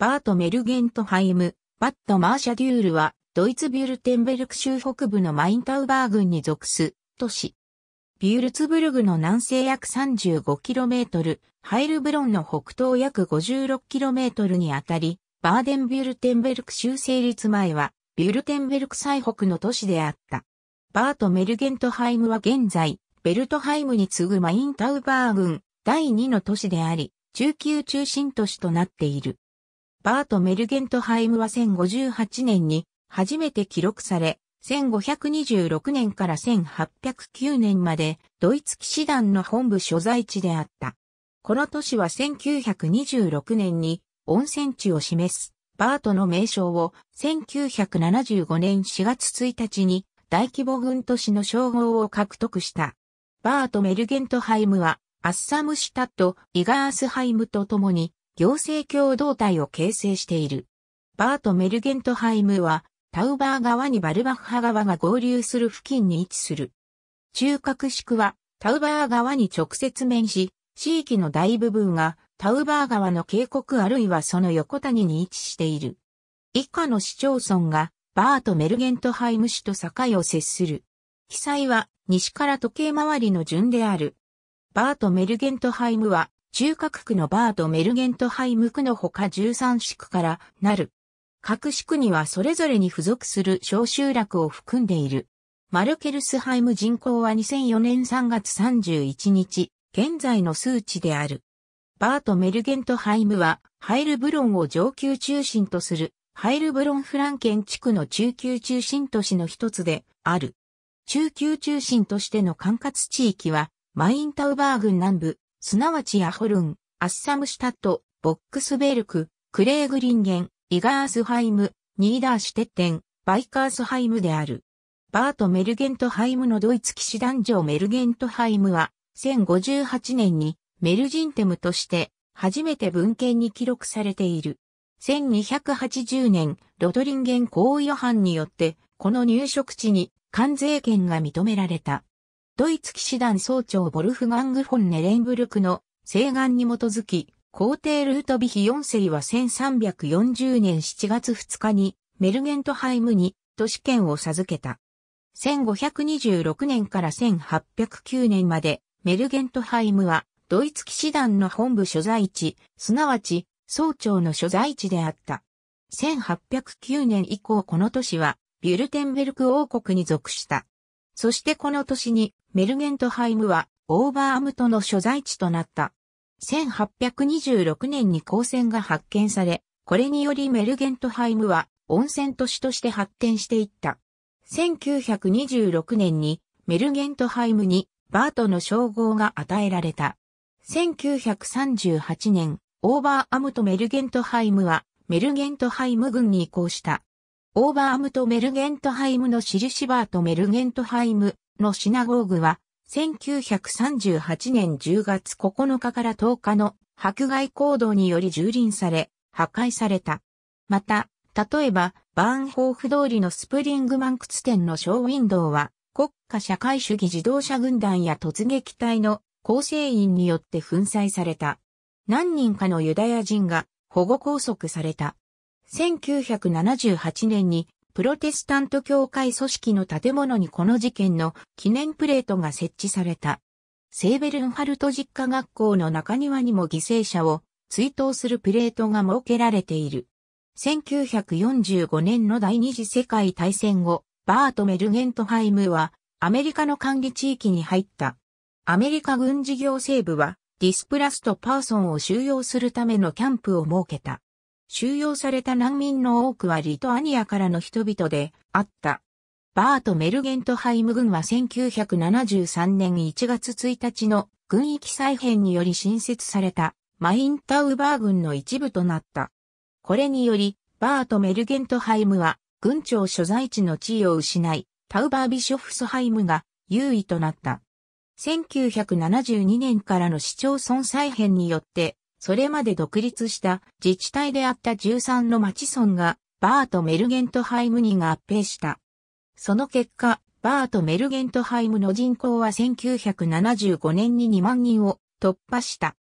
バート・メルゲントハイム、バット・マーシャデュールは、ドイツビュルテンベルク州北部のマインタウバー郡に属す、都市。ビュルツブルグの南西約 35km、ハイルブロンの北東約 56km にあたり、バーデンビュルテンベルク州成立前は、ビュルテンベルク最北の都市であった。バート・メルゲントハイムは現在、ベルトハイムに次ぐマインタウバー郡、第2の都市であり、中級中心都市となっている。バート・メルゲントハイムは1058年に初めて記録され、1526年から1809年までドイツ騎士団の本部所在地であった。この都市は1926年に温泉地を示すバートの名称を1975年4月1日に大規模軍都市の称号を獲得した。バート・メルゲントハイムはアッサムシタット、イガースハイムと共に行政共同体を形成している。バート・メルゲントハイムは、タウバー川にバルバッハ川が合流する付近に位置する。中核区は、タウバー川に直接面し、地域の大部分がタウバー川の渓谷あるいはその横谷に位置している。以下の市町村がバート・メルゲントハイム市と境を接する。被災は西から時計回りの順である。バート・メルゲントハイムは中核区のバーとメルゲントハイム区のほか13市区からなる。各市区にはそれぞれに付属する小集落を含んでいる。マルケルスハイム人口は2004年3月31日、現在の数値である。バート・メルゲントハイムは、ハイルブロンを上級中心とする、ハイルブロンフランケン地区の中級中心都市の一つである。中級中心としての管轄地域は、マインタウバー郡南部、すなわちヤホルン、アッサムシュタット、ボックスベルク、クレーグリンゲン、イガースハイム、ニーダーシュテッテン、バイカースハイムである。バート・メルゲントハイムのドイツ騎士団長メルゲントハイムは、1058年にメルジンテムとして初めて文献に記録されている。1280年、ロトリンゲン行為違によって、この入植地に関税権が認められた。ドイツ騎士団総長ボルフガング・フォン・ネレンブルクの請願に基づき、皇帝ルートビヒ4世は1340年7月2日にメルゲントハイムに都市圏を授けた。1526年から1809年までメルゲントハイムはドイツ騎士団の本部所在地、すなわち総長の所在地であった。1809年以降この都市はビュルテンベルク王国に属した。そしてこの年にメルゲントハイムはオーバーアムトの所在地となった。1826年に光線が発見され、これによりメルゲントハイムは温泉都市として発展していった。1926年にメルゲントハイムにバートの称号が与えられた。1938年、オーバーアムトメルゲントハイムはメルゲントハイム軍に移行した。オーバームとメルゲントハイムのシルシバーとメルゲントハイムのシナゴーグは、1938年10月9日から10日の迫害行動により蹂躙され、破壊された。また、例えば、バーンホーフ通りのスプリングマン靴店のショーウィンドウは、国家社会主義自動車軍団や突撃隊の構成員によって粉砕された。何人かのユダヤ人が保護拘束された。1978年にプロテスタント教会組織の建物にこの事件の記念プレートが設置された。セーベルンハルト実家学校の中庭にも犠牲者を追悼するプレートが設けられている。1945年の第二次世界大戦後、バート・メルゲントハイムはアメリカの管理地域に入った。アメリカ軍事業政部はディスプラストパーソンを収容するためのキャンプを設けた。収容された難民の多くはリトアニアからの人々であった。バート・メルゲントハイム軍は1973年1月1日の軍域再編により新設されたマインタウバー軍の一部となった。これにより、バート・メルゲントハイムは軍庁所在地の地位を失い、タウバービショフスハイムが優位となった。1972年からの市町村再編によって、それまで独立した自治体であった13の町村が、バーとメルゲントハイムに合併した。その結果、バーとメルゲントハイムの人口は1975年に2万人を突破した。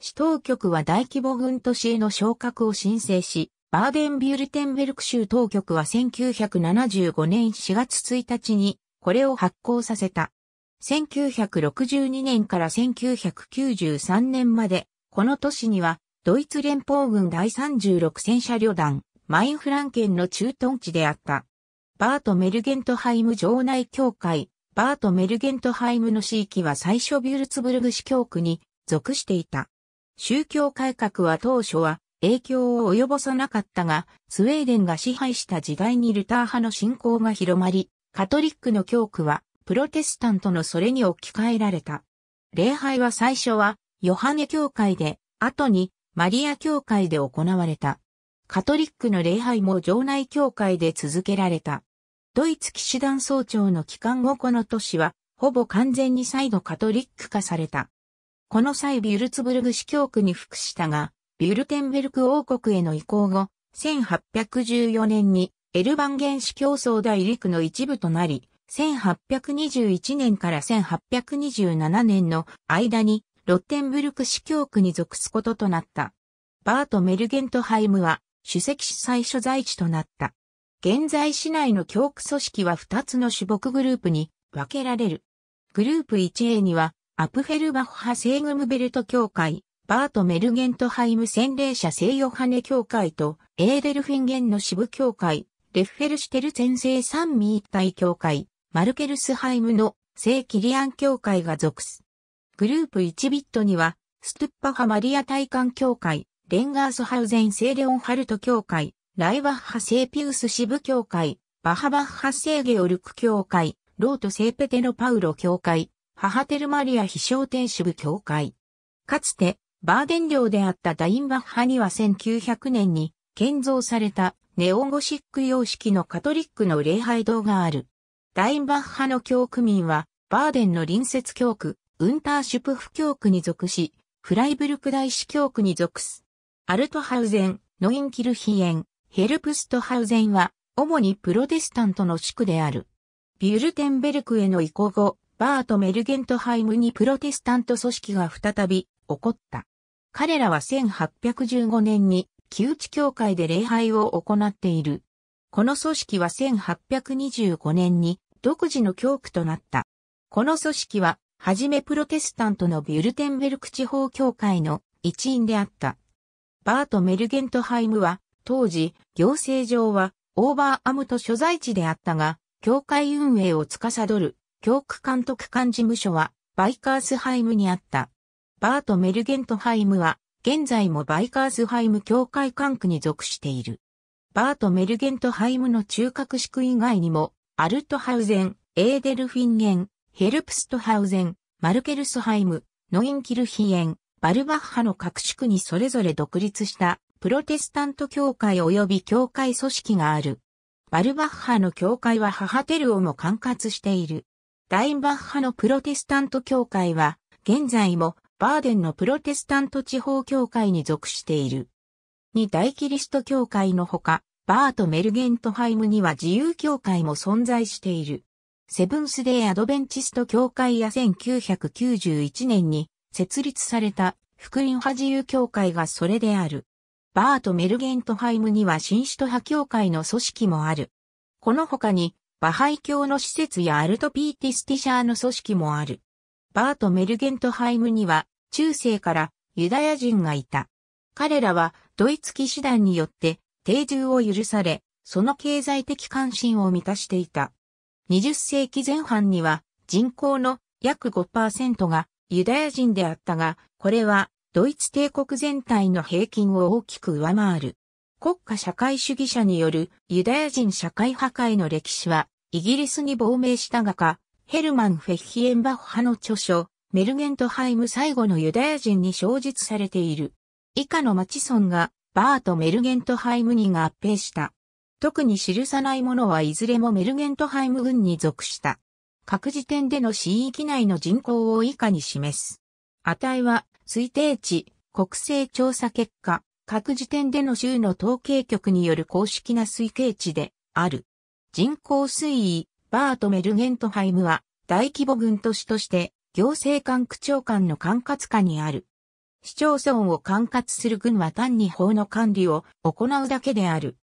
市当局は大規模軍都市への昇格を申請し、バーデンビュルテンベルク州当局は1975年4月1日にこれを発行させた。1962年から1993年までこの都市には、ドイツ連邦軍第36戦車旅団、マインフランケンの駐屯地であった。バート・メルゲントハイム城内教会、バート・メルゲントハイムの地域は最初ビュルツブルグ市教区に属していた。宗教改革は当初は影響を及ぼさなかったが、スウェーデンが支配した時代にルター派の信仰が広まり、カトリックの教区はプロテスタントのそれに置き換えられた。礼拝は最初はヨハネ教会で、後にマリア教会で行われた。カトリックの礼拝も城内教会で続けられた。ドイツ騎士団総長の帰還後この都市は、ほぼ完全に再度カトリック化された。この際ビュルツブルグ司教区に服したが、ビュルテンベルク王国への移行後、1814年にエルバンゲン司教総大陸の一部となり、1821年から1827年の間にロッテンブルク市教区に属すこととなった。バート・メルゲントハイムは、主席主催所在地となった。現在市内の教区組織は2つの種牧グループに分けられる。グループ 1A には、アプフェルバッハセグムベルト教会、バート・メルゲントハイム洗礼者聖ヨハネ教会と、エーデルフィンゲンの支部教会、レッフェルシュテル先生三位一体教会、マルケルスハイムの聖キリアン教会が属す。グループ1ビットには、ストゥッパハマリア大観協会、レンガースハウゼンセーレオンハルト協会、ライバッハセーピウス支部協会、バハバッハセーゲオルク協会、ロートセーペテロパウロ協会、ハハテルマリア飛翔天支部協会。かつて、バーデン領であったダインバッハには1900年に建造されたネオンゴシック様式のカトリックの礼拝堂がある。ダインバッハの教区民は、バーデンの隣接教区、ウンターシュプフ教区に属し、フライブルク大使教区に属す。アルトハウゼン、ノインキルヒエン、ヘルプストハウゼンは、主にプロテスタントの地区である。ビュルテンベルクへの移行後、バートメルゲントハイムにプロテスタント組織が再び起こった。彼らは1815年に旧地教会で礼拝を行っている。この組織は1825年に独自の教区となった。この組織ははじめプロテスタントのビュルテンベルク地方教会の一員であった。バート・メルゲントハイムは、当時、行政上は、オーバーアムト所在地であったが、教会運営を司る、教区監督官事務所は、バイカースハイムにあった。バート・メルゲントハイムは、現在もバイカースハイム教会管区に属している。バート・メルゲントハイムの中核地区以外にも、アルトハウゼン、エーデルフィンゲン、ヘルプストハウゼン、マルケルスハイム、ノインキルヒエン、バルバッハの各地区にそれぞれ独立したプロテスタント教会及び教会組織がある。バルバッハの教会は母テルをも管轄している。ダインバッハのプロテスタント教会は、現在もバーデンのプロテスタント地方教会に属している。二大キリスト教会のほか、バーとメルゲントハイムには自由教会も存在している。セブンスデーアドベンチスト協会や1991年に設立された福音派自由協会がそれである。バート・メルゲントハイムには新首都派協会の組織もある。この他に、バハイ教の施設やアルトピーティスティシャーの組織もある。バート・メルゲントハイムには、中世からユダヤ人がいた。彼らはドイツ騎士団によって定住を許され、その経済的関心を満たしていた。20世紀前半には人口の約5%がユダヤ人であったが、これはドイツ帝国全体の平均を大きく上回る。国家社会主義者によるユダヤ人社会破壊の歴史はイギリスに亡命した画家、ヘルマン・フェッヒエンバッハの著書、メルゲントハイム最後のユダヤ人に小述されている。以下のマチソンがバーとメルゲントハイムに合併した。特に記さないものはいずれもメルゲントハイム軍に属した。各時点での市域内の人口を以下に示す。値は推定値、国勢調査結果、各時点での州の統計局による公式な推計値である。人口推移、バート・メルゲントハイムは大規模軍都市として行政官区長官の管轄下にある。市町村を管轄する軍は単に法の管理を行うだけである。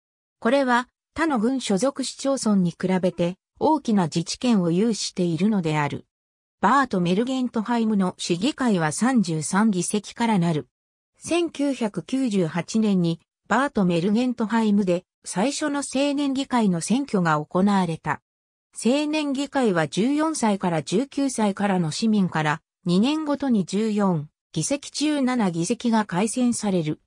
これは他の軍所属市町村に比べて大きな自治権を有しているのである。バート・メルゲントハイムの市議会は33議席からなる。1998年にバート・メルゲントハイムで最初の青年議会の選挙が行われた。青年議会は14歳から19歳からの市民から2年ごとに14議席中7議席が改選される。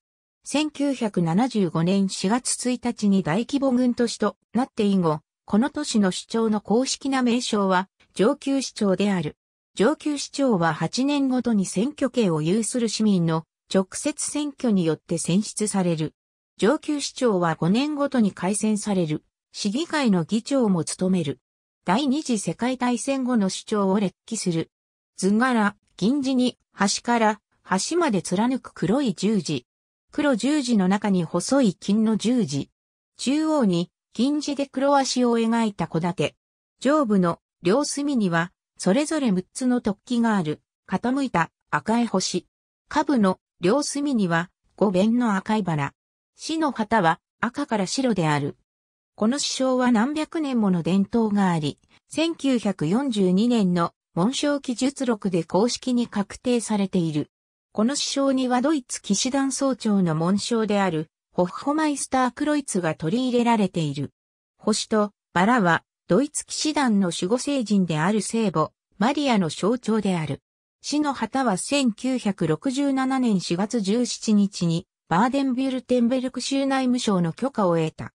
1975年4月1日に大規模軍都市となって以後、この都市の市長の公式な名称は上級市長である。上級市長は8年ごとに選挙権を有する市民の直接選挙によって選出される。上級市長は5年ごとに改選される。市議会の議長も務める。第二次世界大戦後の市長を列記する。図柄、銀地に、端から、端まで貫く黒い十字。黒十字の中に細い金の十字。中央に金字で黒足を描いた小て。上部の両隅には、それぞれ6つの突起がある、傾いた赤い星。下部の両隅には、五弁の赤いバラ。死の旗は赤から白である。この師匠は何百年もの伝統があり、1942年の紋章記述録で公式に確定されている。この首相にはドイツ騎士団総長の紋章である、ホッホマイスター・クロイツが取り入れられている。星とバラは、ドイツ騎士団の守護聖人である聖母、マリアの象徴である。市の旗は1967年4月17日に、バーデンビュルテンベルク州内務省の許可を得た。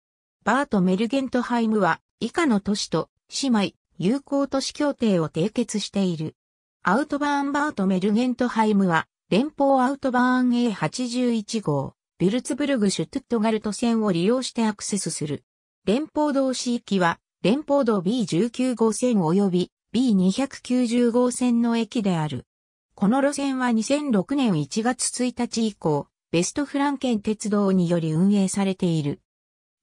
バート・メルゲントハイムは、以下の都市と、姉妹、友好都市協定を締結している。アウトバーンバート・メルゲントハイムは、連邦アウトバーン A81 号、ビュルツブルグ・シュトゥットガルト線を利用してアクセスする。連邦道行きは、連邦道 B19 号線及び B290 号線の駅である。この路線は2006年1月1日以降、ベストフランケン鉄道により運営されている。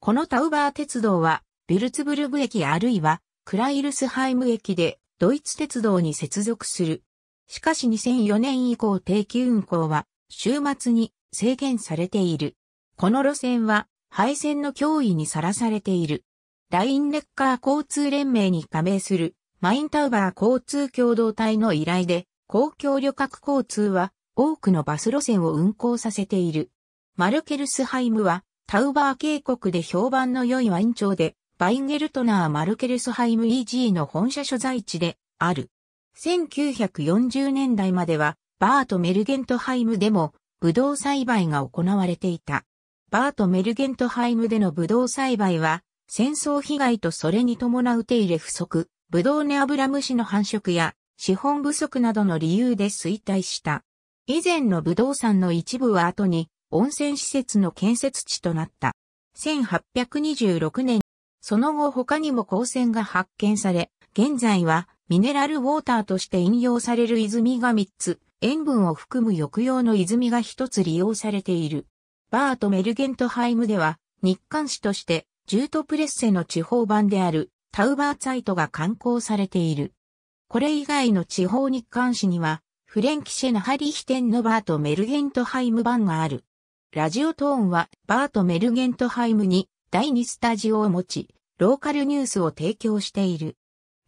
このタウバー鉄道は、ビュルツブルグ駅あるいは、クライルスハイム駅で、ドイツ鉄道に接続する。しかし2004年以降定期運行は週末に制限されている。この路線は廃線の脅威にさらされている。ラインレッカー交通連盟に加盟するマインタウバー交通共同体の依頼で公共旅客交通は多くのバス路線を運行させている。マルケルスハイムはタウバー渓谷で評判の良いワイン町でバインゲルトナー・マルケルスハイム EG の本社所在地である。1940年代までは、バート・メルゲントハイムでも、ブドウ栽培が行われていた。バート・メルゲントハイムでのブドウ栽培は、戦争被害とそれに伴う手入れ不足、ブドウネアブラムシの繁殖や、資本不足などの理由で衰退した。以前のブドウ産の一部は後に、温泉施設の建設地となった。1826年、その後他にも光線が発見され、現在はミネラルウォーターとして引用される泉が3つ、塩分を含む抑揚の泉が1つ利用されている。バート・メルゲントハイムでは、日刊誌として、ジュートプレッセの地方版である、タウバーツァイトが刊行されている。これ以外の地方日刊誌には、フレンキシェナハリヒテンのバート・メルゲントハイム版がある。ラジオトーンは、バート・メルゲントハイムに、第2スタジオを持ち、ローカルニュースを提供している。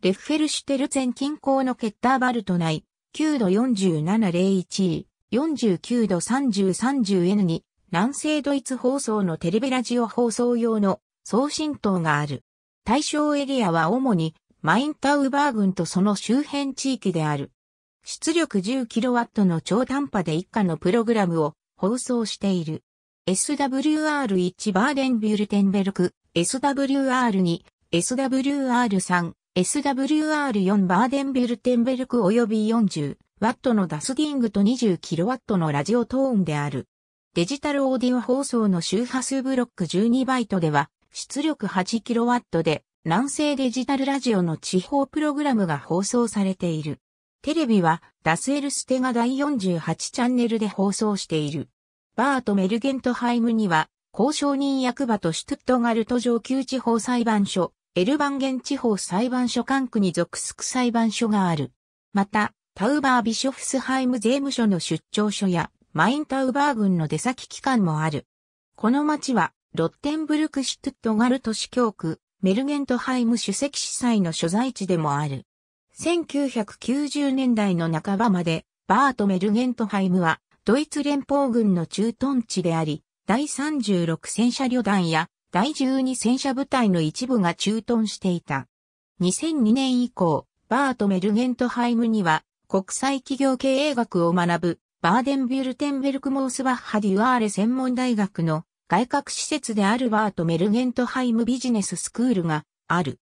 エッフェルシュテルツェン近郊のケッターバルト内、9度4701、49度3030 n に、南西ドイツ放送のテレビラジオ放送用の送信塔がある。対象エリアは主にマインタウバーンとその周辺地域である。出力 10kW の超短波で一家のプログラムを放送している。SWR1 バーデンビュルテンベルク、SWR2、SWR3、SWR4 バーデンビルテンベルク及び40ワットのダスディングと20キロワットのラジオトーンである。デジタルオーディオ放送の周波数ブロック12バイトでは、出力8キロワットで、南西デジタルラジオの地方プログラムが放送されている。テレビは、ダスエルステが第48チャンネルで放送している。バート・メルゲントハイムには、交渉人役場とシュトゥットガルト上級地方裁判所、エルバンゲン地方裁判所管区に属す区裁判所がある。また、タウバービショフスハイム税務署の出張所や、マインタウバー軍の出先機関もある。この町は、ロッテンブルク・シュトゥットガル都市教区、メルゲントハイム主席司祭の所在地でもある。1990年代の半ばまで、バート・メルゲントハイムは、ドイツ連邦軍の駐屯地であり、第36戦車旅団や第12戦車部隊の一部が駐屯していた。2002年以降、バートメルゲントハイムには、国際企業経営学を学ぶ、バーデンビュルテンベルク・モースバッハ・デュアーレ専門大学の外郭施設であるバートメルゲントハイムビジネススクールがある。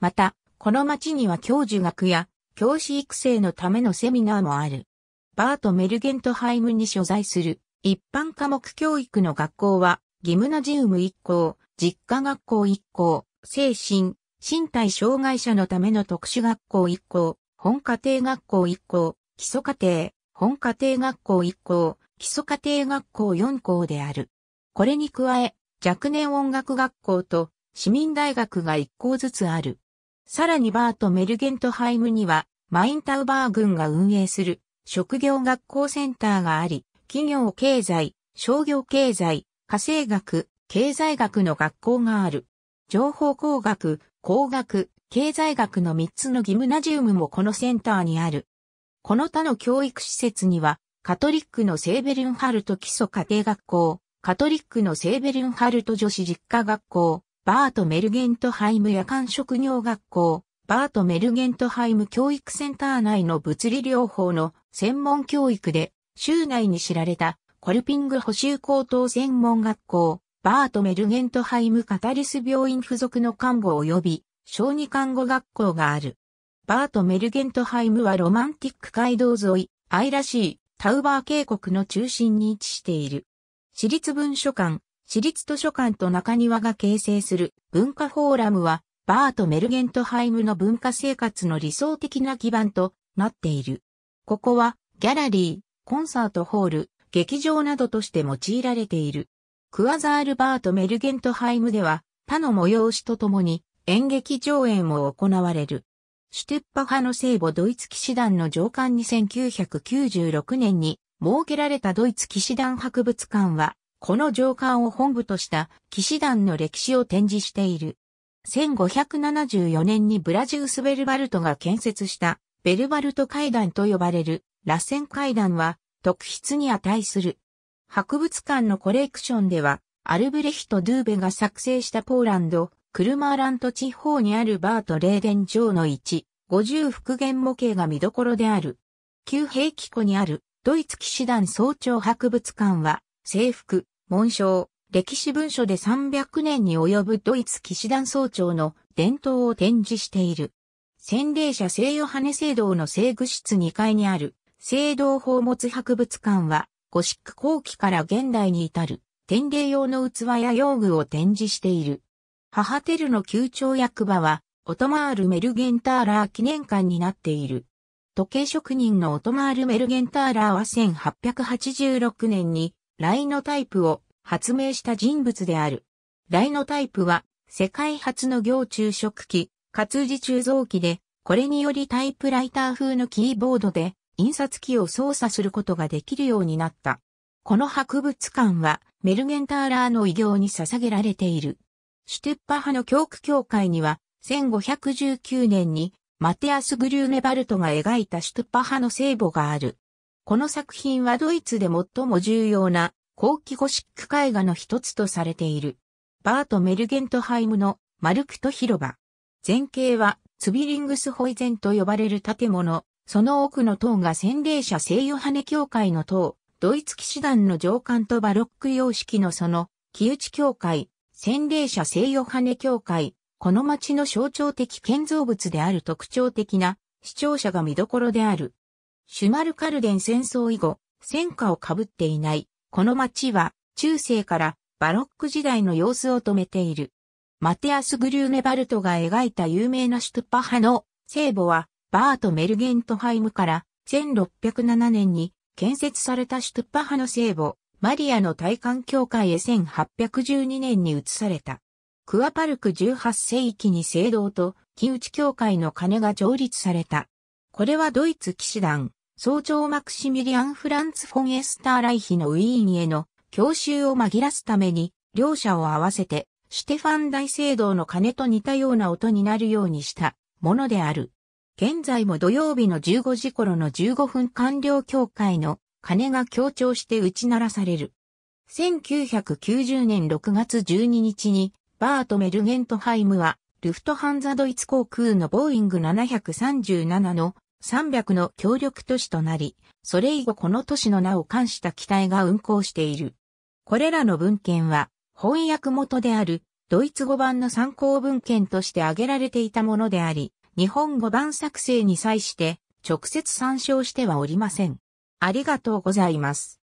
また、この町には教授学や教師育成のためのセミナーもある。バートメルゲントハイムに所在する一般科目教育の学校は、ギムナジウム1校、実家学校一校、精神、身体障害者のための特殊学校一校、本家庭学校一校、基礎家庭、本家庭学校一校、基礎家庭学校4校である。これに加え、若年音楽学校と市民大学が1校ずつある。さらにバーとメルゲントハイムには、マインタウバー軍が運営する職業学校センターがあり、企業経済、商業経済、家政学、経済学の学校がある。情報工学、工学、経済学の3つのギムナジウムもこのセンターにある。この他の教育施設には、カトリックのセーベルンハルト基礎家庭学校、カトリックのセーベルンハルト女子実家学校、バート・メルゲントハイム夜間職業学校、バート・メルゲントハイム教育センター内の物理療法の専門教育で、州内に知られたコルピング補修高等専門学校、バート・メルゲントハイム・カタリス病院付属の看護及び小児看護学校がある。バート・メルゲントハイムはロマンティック街道沿い、愛らしいタウバー渓谷の中心に位置している。私立文書館、私立図書館と中庭が形成する文化フォーラムは、バート・メルゲントハイムの文化生活の理想的な基盤となっている。ここはギャラリー、コンサートホール、劇場などとして用いられている。クアザールバート・メルゲントハイムでは、他の催しとともに演劇上演も行われる。シュテッパ派の聖母ドイツ騎士団の上官に1996年に設けられたドイツ騎士団博物館は、この上官を本部とした騎士団の歴史を展示している。1574年にブラジウス・ベルバルトが建設したベルバルト階段と呼ばれる螺旋階段は特筆に値する博物館のコレクションでは、アルブレヒト・ドゥーベが作成したポーランド、クルマーラント地方にあるバート・レーデン城の1、50復元模型が見どころである。旧兵器庫にあるドイツ騎士団総長博物館は、制服、紋章、歴史文書で300年に及ぶドイツ騎士団総長の伝統を展示している。洗礼者聖ヨハネ聖堂の聖具室2階にある聖堂宝物博物館は、ゴシック後期から現代に至る典礼用の器や用具を展示している。母テルの旧長役場は、オトマール・メルゲンターラー記念館になっている。時計職人のオトマール・メルゲンターラーは1886年に、ライノタイプを発明した人物である。ライノタイプは、世界初の行中食器、活字鋳造機で、これによりタイプライター風のキーボードで、印刷機を操作することができるようになった。この博物館はメルゲンターラーの偉業に捧げられている。シュテッパ派の教区協会には1519年にマテアス・グリューネバルトが描いたシュテッパ派の聖母がある。この作品はドイツで最も重要な後期ゴシック絵画の一つとされている。バート・メルゲントハイムのマルクト広場。前景はツビリングスホイゼンと呼ばれる建物、その奥の塔が洗礼者聖ヨハネ教会の塔、ドイツ騎士団の上官とバロック様式のその、木内教会、洗礼者聖ヨハネ教会、この町の象徴的建造物である特徴的な、視聴者が見どころである。シュマルカルデン戦争以後、戦火を被っていない、この町は、中世からバロック時代の様子を止めている。マテアス・グリューネバルトが描いた有名なシュトゥッパ派の聖母はバート・メルゲントハイムから1607年に建設されたシュトゥッパ派の聖母、マリアの体感教会へ1812年に移された。クアパルク18世紀に聖堂と木内教会の鐘が調律された。これはドイツ騎士団、総長マクシミリアン・フランツ・フォン・エスター・ライヒのウィーンへの教習を紛らすために、両者を合わせて、シュテファン大聖堂の鐘と似たような音になるようにしたものである。現在も土曜日の15時頃の15分完了協会の鐘が強調して打ち鳴らされる。1990年6月12日にバート・メルゲントハイムはルフトハンザドイツ航空のボーイング737の300の協力都市となり、それ以後この都市の名を冠した機体が運行している。これらの文献は翻訳元であるドイツ語版の参考文献として挙げられていたものであり、日本語版作成に際して直接参照してはおりません。ありがとうございます。